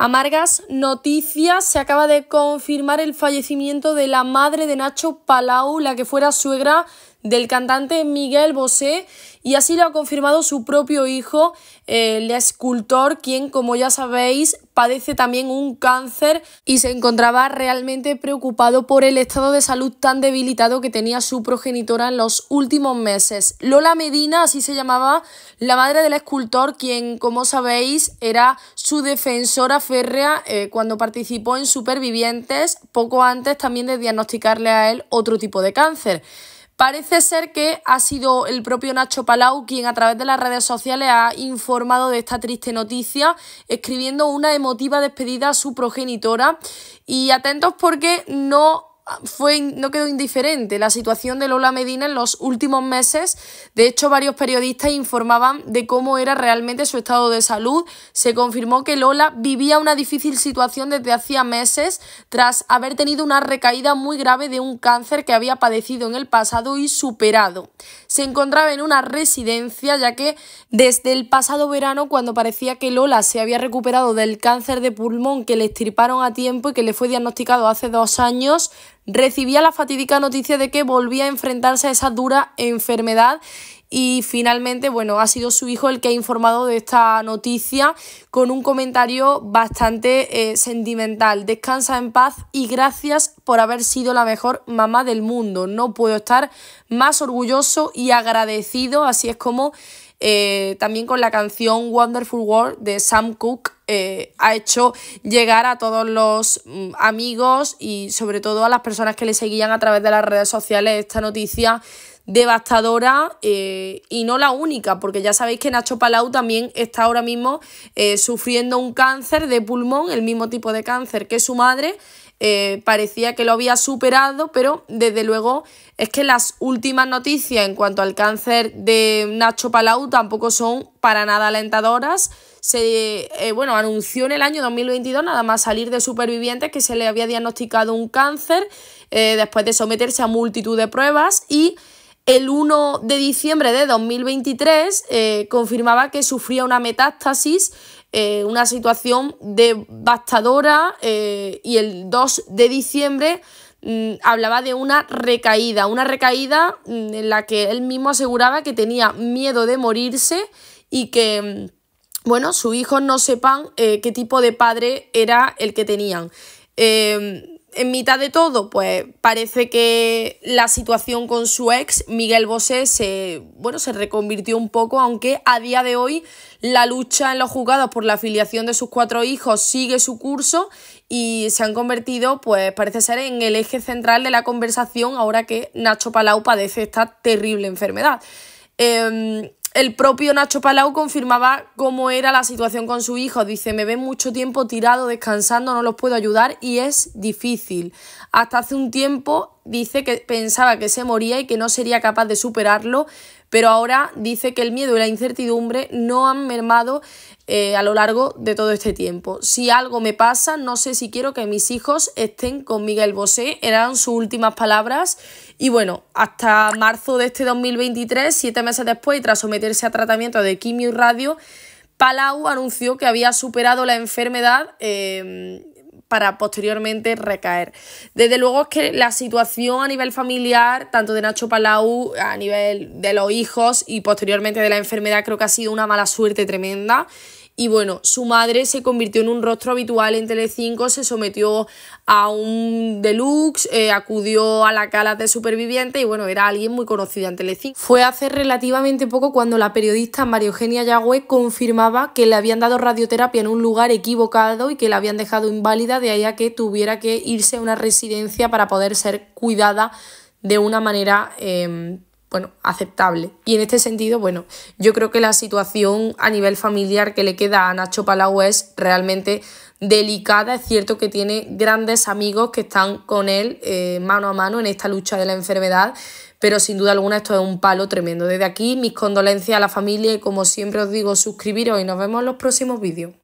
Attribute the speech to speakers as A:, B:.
A: Amargas noticias. Se acaba de confirmar el fallecimiento de la madre de Nacho Palau, la que fuera suegra del cantante Miguel Bosé y así lo ha confirmado su propio hijo, el escultor, quien como ya sabéis padece también un cáncer y se encontraba realmente preocupado por el estado de salud tan debilitado que tenía su progenitora en los últimos meses. Lola Medina, así se llamaba, la madre del escultor, quien como sabéis era su defensora férrea eh, cuando participó en Supervivientes, poco antes también de diagnosticarle a él otro tipo de cáncer. Parece ser que ha sido el propio Nacho Palau quien a través de las redes sociales ha informado de esta triste noticia, escribiendo una emotiva despedida a su progenitora. Y atentos porque no fue, no quedó indiferente la situación de Lola Medina en los últimos meses. De hecho, varios periodistas informaban de cómo era realmente su estado de salud. Se confirmó que Lola vivía una difícil situación desde hacía meses tras haber tenido una recaída muy grave de un cáncer que había padecido en el pasado y superado. Se encontraba en una residencia ya que desde el pasado verano, cuando parecía que Lola se había recuperado del cáncer de pulmón que le extirparon a tiempo y que le fue diagnosticado hace dos años, recibía la fatídica noticia de que volvía a enfrentarse a esa dura enfermedad y finalmente, bueno, ha sido su hijo el que ha informado de esta noticia con un comentario bastante eh, sentimental. Descansa en paz y gracias por haber sido la mejor mamá del mundo. No puedo estar más orgulloso y agradecido, así es como eh, también con la canción Wonderful World de Sam Cooke eh, ha hecho llegar a todos los mm, amigos y sobre todo a las personas que le seguían a través de las redes sociales esta noticia devastadora eh, y no la única, porque ya sabéis que Nacho Palau también está ahora mismo eh, sufriendo un cáncer de pulmón, el mismo tipo de cáncer que su madre. parecía que lo había superado, pero desde luego es que las últimas noticias en cuanto al cáncer de Nacho Palau tampoco son para nada alentadoras se eh, bueno, anunció en el año 2022, nada más salir de supervivientes, que se le había diagnosticado un cáncer eh, después de someterse a multitud de pruebas y el 1 de diciembre de 2023 eh, confirmaba que sufría una metástasis, una situación devastadora y el 2 de diciembre mm, hablaba de una recaída, una recaída mm, en la que él mismo aseguraba que tenía miedo de morirse y que mm, bueno, sus hijos no sepan eh, qué tipo de padre era el que tenían. Em, en mitad de todo, pues parece que la situación con su ex, Miguel Bosé, se, bueno, se reconvirtió un poco, aunque a día de hoy la lucha en los juzgados por la afiliación de sus cuatro hijos sigue su curso y se han convertido, pues parece ser, en el eje central de la conversación ahora que Nacho Palau padece esta terrible enfermedad. Em, el propio Nacho Palau confirmaba cómo era la situación con su hijo. Dice, me ven mucho tiempo tirado, descansando, no los puedo ayudar y es difícil. Hasta hace un tiempo dice que pensaba que se moría y que no sería capaz de superarlo, pero ahora dice que el miedo y la incertidumbre no han mermado eh, a lo largo de todo este tiempo. Si algo me pasa, no sé si quiero que mis hijos estén con Miguel Bosé, eran sus últimas palabras. Y bueno, hasta marzo de este 2023, siete meses después y tras someterse a tratamiento de quimio y radio, Palau anunció que había superado la enfermedad eh, para posteriormente recaer. Desde luego es que la situación a nivel familiar, tanto de Nacho Palau, a nivel de los hijos y posteriormente de la enfermedad, creo que ha sido una mala suerte tremenda y bueno, su madre se convirtió en un rostro habitual en Telecinco, se sometió a un deluxe, eh, acudió a la cala de superviviente y bueno, era alguien muy conocida en Telecinco. Fue hace relativamente poco cuando la periodista María Eugenia Yagüe confirmaba que le habían dado radioterapia en un lugar equivocado y que la habían dejado inválida, de ahí a que tuviera que irse a una residencia para poder ser cuidada de una manera em, bueno, aceptable. Y en este sentido, bueno, yo creo que la situación a nivel familiar que le queda a Nacho Palau es realmente delicada. Es cierto que tiene grandes amigos que están con él eh, mano a mano en esta lucha de la enfermedad, pero sin duda alguna esto es un palo tremendo. Desde aquí, mis condolencias a la familia y como siempre os digo, suscribiros y nos vemos en los próximos vídeos.